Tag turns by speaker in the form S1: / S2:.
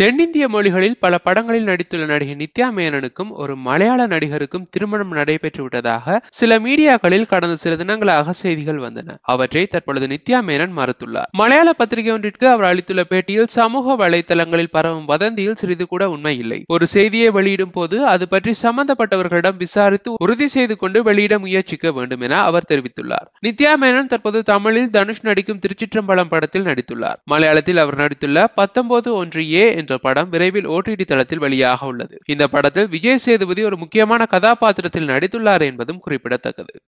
S1: தென்னிந்திய மொழிகளில் பல படங்களில் நடித்துள்ள நடிகை நித்யா மேனனுக்கும் ஒரு மலையாள நடிகருக்கும் திருமணம் நடைபெற்று விட்டதாக சில மீடியாக்களில் கடந்த சில தினங்களாக செய்திகள் வந்தன அவற்றை தற்பொழுது நித்யா மேனன் மறுத்துள்ளார் மலையாள பத்திரிகை ஒன்றிற்கு அவர் அளித்துள்ள பேட்டியில் சமூக வலைதளங்களில் பரவும் வதந்தியில் சிறிது கூட உண்மை இல்லை ஒரு செய்தியை வெளியிடும் போது அது பற்றி சம்பந்தப்பட்டவர்களிடம் விசாரித்து உறுதி செய்து கொண்டு வெளியிட முயற்சிக்க வேண்டும் என அவர் தெரிவித்துள்ளார் நித்யா மேனன் தற்போது தமிழில் தனுஷ் நடிக்கும் திருச்சிற்றம்பலம் படத்தில் நடித்துள்ளார் மலையாளத்தில் அவர் நடித்துள்ள பத்தொன்பது ஒன்று ஏ என்ற என்ற படம் விரைவில் ஓடிடி தளத்தில் வெளியாக உள்ளது இந்த படத்தில் விஜய் சேதுபதி ஒரு முக்கியமான கதாபாத்திரத்தில் நடித்துள்ளார் என்பதும் குறிப்பிடத்தக்கது